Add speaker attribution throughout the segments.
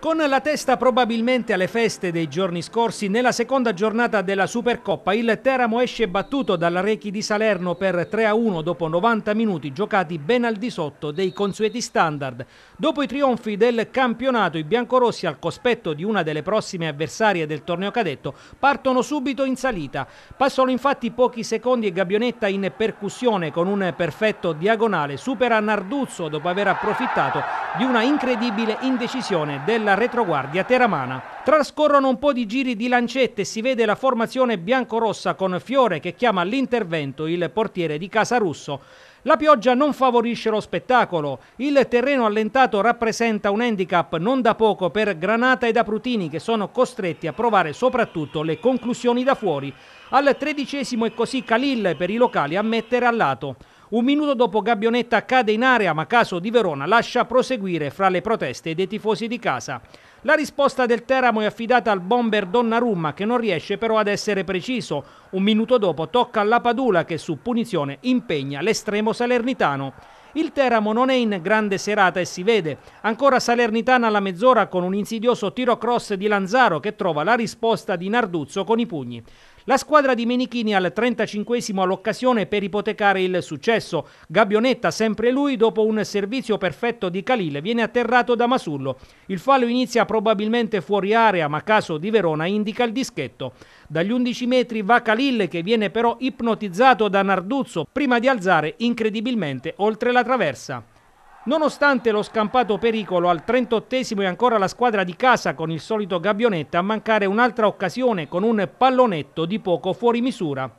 Speaker 1: Con la testa probabilmente alle feste dei giorni scorsi, nella seconda giornata della Supercoppa il Teramo esce battuto dalla Rechi di Salerno per 3-1 dopo 90 minuti giocati ben al di sotto dei consueti standard. Dopo i trionfi del campionato, i biancorossi al cospetto di una delle prossime avversarie del torneo cadetto partono subito in salita. Passano infatti pochi secondi e Gabionetta in percussione con un perfetto diagonale supera Narduzzo dopo aver approfittato di una incredibile indecisione della retroguardia teramana. Trascorrono un po' di giri di lancette e si vede la formazione biancorossa con Fiore che chiama all'intervento il portiere di Casa Russo. La pioggia non favorisce lo spettacolo, il terreno allentato rappresenta un handicap non da poco per Granata ed Aprutini che sono costretti a provare soprattutto le conclusioni da fuori. Al tredicesimo è così Khalil per i locali a mettere a lato. Un minuto dopo Gabbionetta cade in area, ma Caso di Verona lascia proseguire fra le proteste dei tifosi di casa. La risposta del Teramo è affidata al bomber Donnarumma che non riesce però ad essere preciso. Un minuto dopo tocca alla Padula che su punizione impegna l'estremo salernitano. Il Teramo non è in grande serata e si vede. Ancora Salernitana alla mezz'ora con un insidioso tiro cross di Lanzaro che trova la risposta di Narduzzo con i pugni. La squadra di Menichini al 35esimo all'occasione per ipotecare il successo. Gabionetta, sempre lui, dopo un servizio perfetto di Calile, viene atterrato da Masullo. Il fallo inizia probabilmente fuori area, ma caso di Verona indica il dischetto. Dagli 11 metri va Calil che viene però ipnotizzato da Narduzzo prima di alzare incredibilmente oltre la traversa. Nonostante lo scampato pericolo, al 38esimo è ancora la squadra di casa con il solito Gabbionetta a mancare un'altra occasione con un pallonetto di poco fuori misura.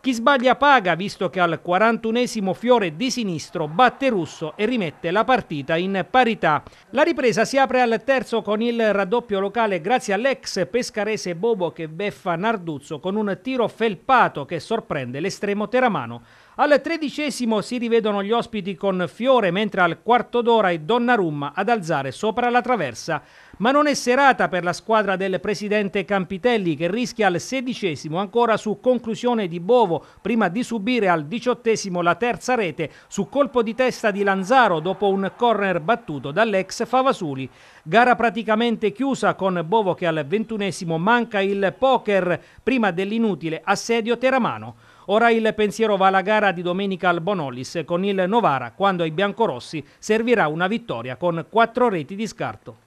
Speaker 1: Chi sbaglia paga, visto che al 41esimo fiore di sinistro batte Russo e rimette la partita in parità. La ripresa si apre al terzo con il raddoppio locale grazie all'ex pescarese Bobo che beffa Narduzzo con un tiro felpato che sorprende l'estremo teramano. Al tredicesimo si rivedono gli ospiti con Fiore, mentre al quarto d'ora è Donnarumma ad alzare sopra la traversa. Ma non è serata per la squadra del presidente Campitelli che rischia al sedicesimo ancora su conclusione di Bovo prima di subire al diciottesimo la terza rete su colpo di testa di Lanzaro dopo un corner battuto dall'ex Favasuli. Gara praticamente chiusa con Bovo che al ventunesimo manca il poker prima dell'inutile assedio teramano. Ora il pensiero va alla gara di domenica al Bonolis con il Novara, quando ai biancorossi servirà una vittoria con quattro reti di scarto.